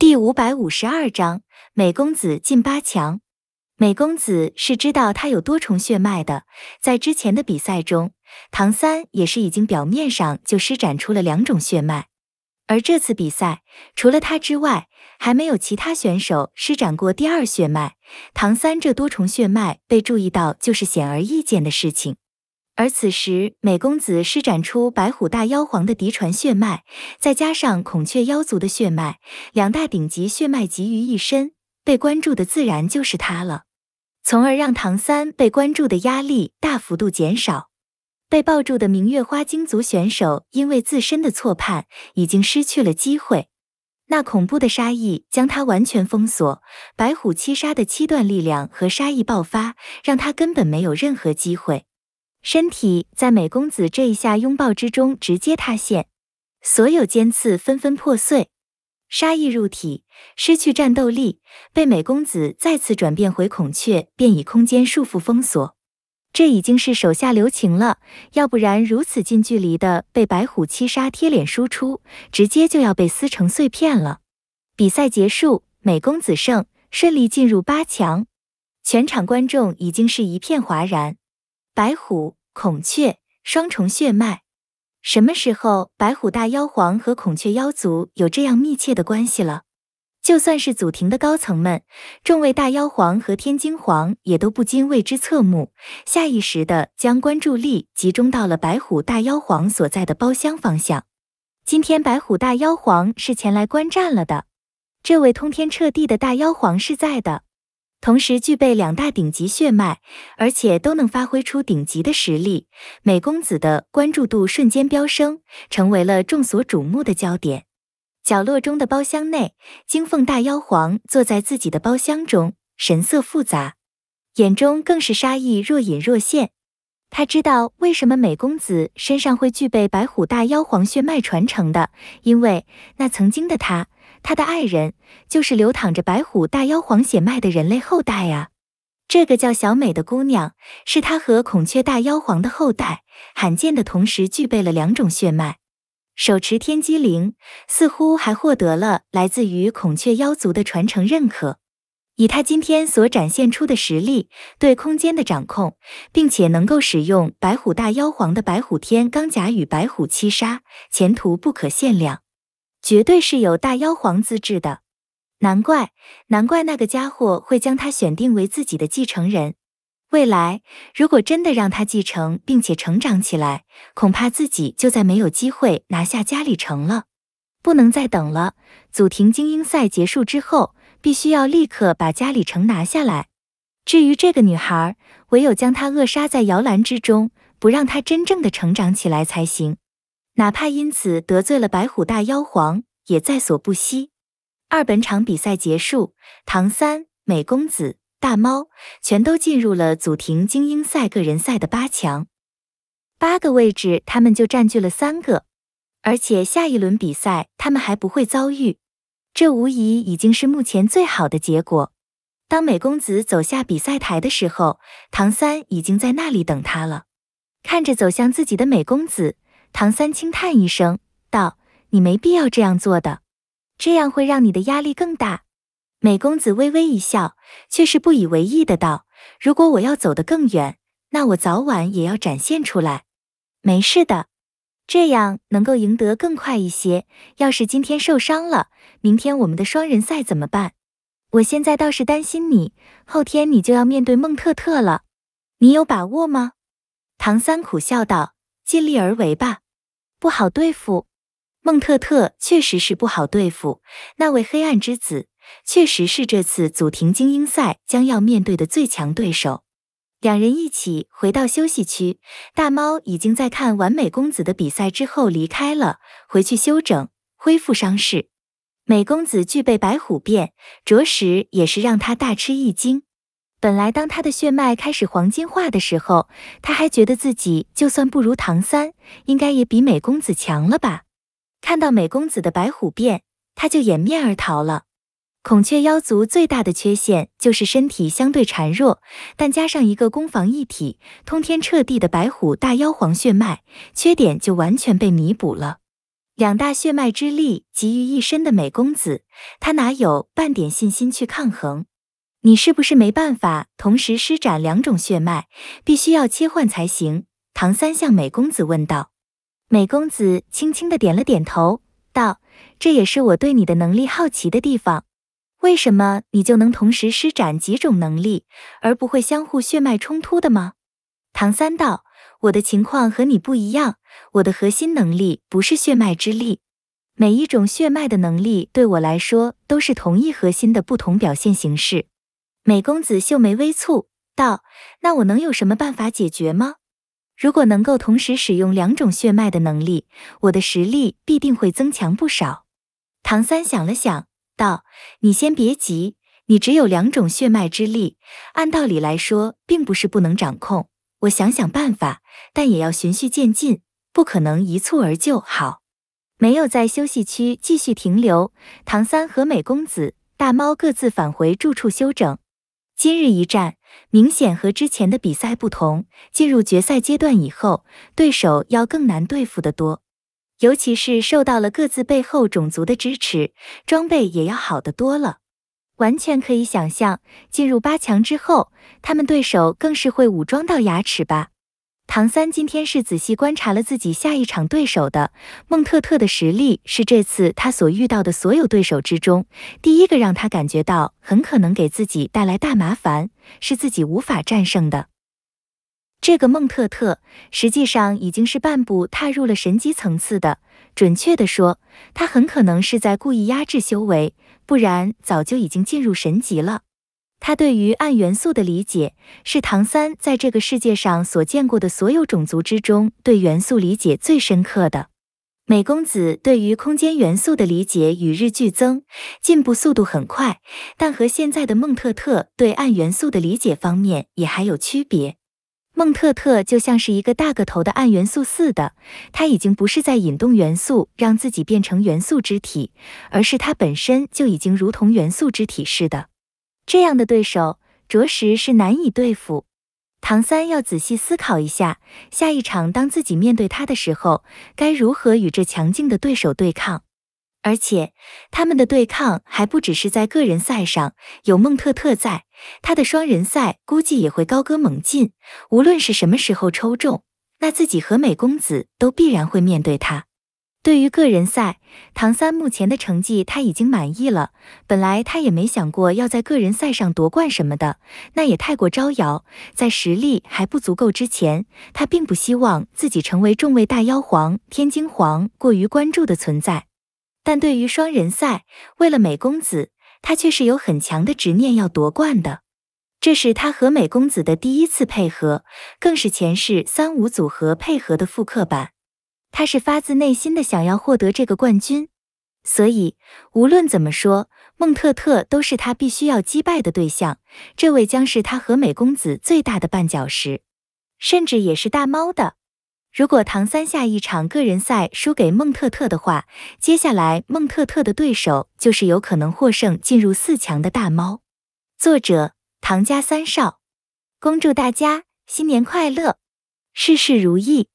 第五百五十二章，美公子进八强。美公子是知道他有多重血脉的，在之前的比赛中，唐三也是已经表面上就施展出了两种血脉，而这次比赛除了他之外，还没有其他选手施展过第二血脉，唐三这多重血脉被注意到就是显而易见的事情。而此时，美公子施展出白虎大妖皇的嫡传血脉，再加上孔雀妖族的血脉，两大顶级血脉集于一身，被关注的自然就是他了，从而让唐三被关注的压力大幅度减少。被抱住的明月花精族选手，因为自身的错判，已经失去了机会。那恐怖的杀意将他完全封锁，白虎七杀的七段力量和杀意爆发，让他根本没有任何机会。身体在美公子这一下拥抱之中直接塌陷，所有尖刺纷纷破碎，杀意入体，失去战斗力，被美公子再次转变回孔雀，便以空间束缚封锁。这已经是手下留情了，要不然如此近距离的被白虎七杀贴脸输出，直接就要被撕成碎片了。比赛结束，美公子胜，顺利进入八强。全场观众已经是一片哗然。白虎孔雀双重血脉，什么时候白虎大妖皇和孔雀妖族有这样密切的关系了？就算是祖庭的高层们，众位大妖皇和天金皇也都不禁为之侧目，下意识的将关注力集中到了白虎大妖皇所在的包厢方向。今天白虎大妖皇是前来观战了的，这位通天彻地的大妖皇是在的。同时具备两大顶级血脉，而且都能发挥出顶级的实力，美公子的关注度瞬间飙升，成为了众所瞩目的焦点。角落中的包厢内，金凤大妖皇坐在自己的包厢中，神色复杂，眼中更是杀意若隐若现。他知道为什么美公子身上会具备白虎大妖皇血脉传承的，因为那曾经的他。他的爱人就是流淌着白虎大妖皇血脉的人类后代啊！这个叫小美的姑娘，是他和孔雀大妖皇的后代，罕见的同时具备了两种血脉，手持天机灵，似乎还获得了来自于孔雀妖族的传承认可。以他今天所展现出的实力，对空间的掌控，并且能够使用白虎大妖皇的白虎天罡甲与白虎七杀，前途不可限量。绝对是有大妖皇资质的，难怪，难怪那个家伙会将他选定为自己的继承人。未来如果真的让他继承并且成长起来，恐怕自己就再没有机会拿下嘉里城了。不能再等了，祖庭精英赛结束之后，必须要立刻把嘉里城拿下来。至于这个女孩，唯有将她扼杀在摇篮之中，不让她真正的成长起来才行。哪怕因此得罪了白虎大妖皇，也在所不惜。二本场比赛结束，唐三、美公子、大猫全都进入了祖庭精英赛个人赛的八强，八个位置他们就占据了三个，而且下一轮比赛他们还不会遭遇，这无疑已经是目前最好的结果。当美公子走下比赛台的时候，唐三已经在那里等他了，看着走向自己的美公子。唐三轻叹一声，道：“你没必要这样做的，这样会让你的压力更大。”美公子微微一笑，却是不以为意的道：“如果我要走得更远，那我早晚也要展现出来。没事的，这样能够赢得更快一些。要是今天受伤了，明天我们的双人赛怎么办？我现在倒是担心你，后天你就要面对孟特特了，你有把握吗？”唐三苦笑道。尽力而为吧，不好对付。孟特特确实是不好对付，那位黑暗之子，确实是这次祖庭精英赛将要面对的最强对手。两人一起回到休息区，大猫已经在看完美公子的比赛之后离开了，回去休整，恢复伤势。美公子具备白虎变，着实也是让他大吃一惊。本来，当他的血脉开始黄金化的时候，他还觉得自己就算不如唐三，应该也比美公子强了吧。看到美公子的白虎变，他就掩面而逃了。孔雀妖族最大的缺陷就是身体相对孱弱，但加上一个攻防一体、通天彻地的白虎大妖皇血脉，缺点就完全被弥补了。两大血脉之力集于一身的美公子，他哪有半点信心去抗衡？你是不是没办法同时施展两种血脉，必须要切换才行？唐三向美公子问道。美公子轻轻的点了点头，道：“这也是我对你的能力好奇的地方。为什么你就能同时施展几种能力，而不会相互血脉冲突的吗？”唐三道：“我的情况和你不一样，我的核心能力不是血脉之力，每一种血脉的能力对我来说都是同一核心的不同表现形式。”美公子秀眉微蹙，道：“那我能有什么办法解决吗？如果能够同时使用两种血脉的能力，我的实力必定会增强不少。”唐三想了想，道：“你先别急，你只有两种血脉之力，按道理来说，并不是不能掌控。我想想办法，但也要循序渐进，不可能一蹴而就。”好，没有在休息区继续停留，唐三和美公子、大猫各自返回住处休整。今日一战明显和之前的比赛不同，进入决赛阶段以后，对手要更难对付得多，尤其是受到了各自背后种族的支持，装备也要好得多了。完全可以想象，进入八强之后，他们对手更是会武装到牙齿吧。唐三今天是仔细观察了自己下一场对手的孟特特的实力，是这次他所遇到的所有对手之中第一个让他感觉到很可能给自己带来大麻烦，是自己无法战胜的。这个孟特特实际上已经是半步踏入了神级层次的，准确的说，他很可能是在故意压制修为，不然早就已经进入神级了。他对于暗元素的理解，是唐三在这个世界上所见过的所有种族之中对元素理解最深刻的。美公子对于空间元素的理解与日俱增，进步速度很快，但和现在的孟特特对暗元素的理解方面也还有区别。孟特特就像是一个大个头的暗元素似的，他已经不是在引动元素让自己变成元素之体，而是他本身就已经如同元素之体似的。这样的对手着实是难以对付，唐三要仔细思考一下，下一场当自己面对他的时候，该如何与这强劲的对手对抗？而且，他们的对抗还不只是在个人赛上，有孟特特在，他的双人赛估计也会高歌猛进。无论是什么时候抽中，那自己和美公子都必然会面对他。对于个人赛，唐三目前的成绩他已经满意了。本来他也没想过要在个人赛上夺冠什么的，那也太过招摇。在实力还不足够之前，他并不希望自己成为众位大妖皇、天津皇过于关注的存在。但对于双人赛，为了美公子，他却是有很强的执念要夺冠的。这是他和美公子的第一次配合，更是前世三五组合配合的复刻版。他是发自内心的想要获得这个冠军，所以无论怎么说，孟特特都是他必须要击败的对象。这位将是他和美公子最大的绊脚石，甚至也是大猫的。如果唐三下一场个人赛输给孟特特的话，接下来孟特特的对手就是有可能获胜进入四强的大猫。作者唐家三少，恭祝大家新年快乐，事事如意。